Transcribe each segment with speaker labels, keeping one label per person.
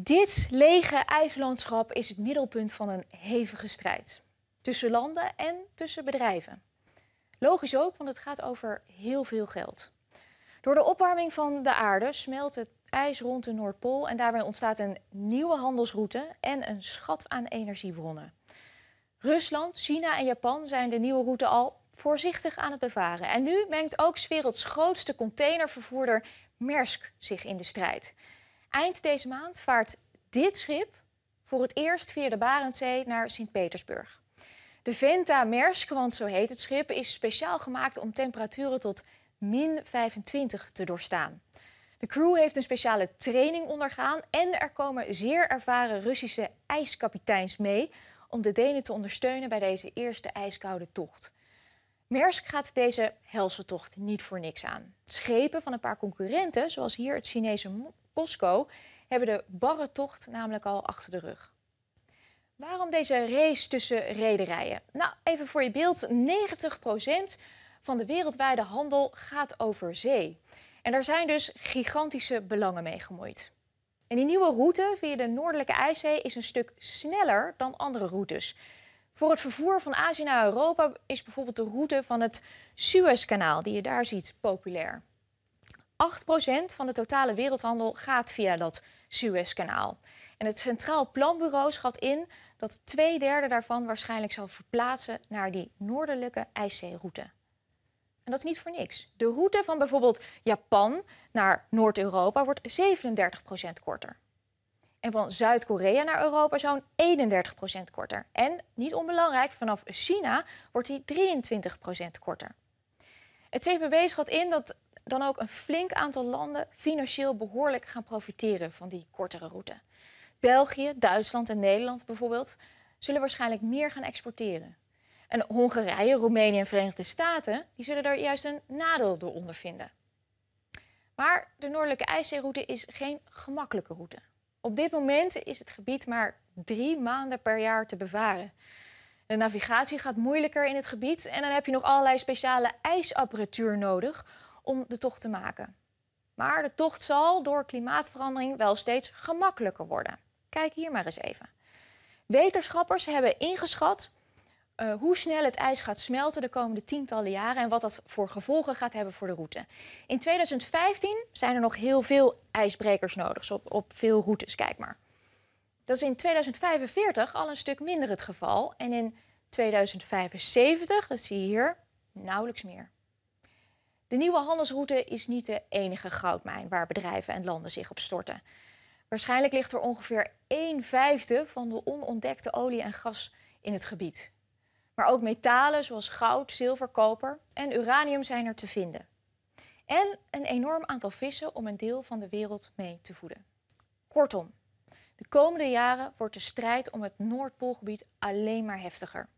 Speaker 1: Dit lege ijslandschap is het middelpunt van een hevige strijd. Tussen landen en tussen bedrijven. Logisch ook, want het gaat over heel veel geld. Door de opwarming van de aarde smelt het ijs rond de Noordpool en daarbij ontstaat een nieuwe handelsroute en een schat aan energiebronnen. Rusland, China en Japan zijn de nieuwe route al voorzichtig aan het bevaren. En nu mengt ook 's werelds grootste containervervoerder Maersk zich in de strijd. Eind deze maand vaart dit schip voor het eerst via de Barentszee naar Sint-Petersburg. De Venta Mersk, want zo heet het schip, is speciaal gemaakt om temperaturen tot min 25 te doorstaan. De crew heeft een speciale training ondergaan en er komen zeer ervaren Russische ijskapiteins mee om de Denen te ondersteunen bij deze eerste ijskoude tocht. Mersk gaat deze helse tocht niet voor niks aan. Schepen van een paar concurrenten, zoals hier het Chinese Costco hebben de barre tocht namelijk al achter de rug. Waarom deze race tussen rederijen? Nou, even voor je beeld, 90% van de wereldwijde handel gaat over zee. En daar zijn dus gigantische belangen mee gemoeid. En die nieuwe route via de Noordelijke IJszee is een stuk sneller dan andere routes. Voor het vervoer van Azië naar Europa is bijvoorbeeld de route van het Suezkanaal, die je daar ziet, populair. 8% van de totale wereldhandel gaat via dat Suezkanaal. En het Centraal Planbureau schat in dat twee derde daarvan waarschijnlijk zal verplaatsen naar die noordelijke ijszeeroute. En dat is niet voor niks. De route van bijvoorbeeld Japan naar Noord-Europa wordt 37% korter. En van Zuid-Korea naar Europa zo'n 31% korter. En niet onbelangrijk, vanaf China wordt die 23% korter. Het CPB schat in dat dan ook een flink aantal landen financieel behoorlijk gaan profiteren van die kortere route. België, Duitsland en Nederland bijvoorbeeld zullen waarschijnlijk meer gaan exporteren. En Hongarije, Roemenië en Verenigde Staten die zullen daar juist een nadeel door ondervinden. Maar de Noordelijke IJszeeroute is geen gemakkelijke route. Op dit moment is het gebied maar drie maanden per jaar te bevaren. De navigatie gaat moeilijker in het gebied en dan heb je nog allerlei speciale ijsapparatuur nodig om de tocht te maken. Maar de tocht zal door klimaatverandering wel steeds gemakkelijker worden. Kijk hier maar eens even. Wetenschappers hebben ingeschat eh, hoe snel het ijs gaat smelten de komende tientallen jaren en wat dat voor gevolgen gaat hebben voor de route. In 2015 zijn er nog heel veel ijsbrekers nodig, op, op veel routes, kijk maar. Dat is in 2045 al een stuk minder het geval en in 2075, dat zie je hier, nauwelijks meer. De nieuwe handelsroute is niet de enige goudmijn waar bedrijven en landen zich op storten. Waarschijnlijk ligt er ongeveer een vijfde van de onontdekte olie en gas in het gebied. Maar ook metalen zoals goud, zilver, koper en uranium zijn er te vinden. En een enorm aantal vissen om een deel van de wereld mee te voeden. Kortom, de komende jaren wordt de strijd om het Noordpoolgebied alleen maar heftiger.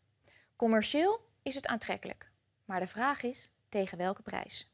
Speaker 1: Commercieel is het aantrekkelijk, maar de vraag is tegen welke prijs?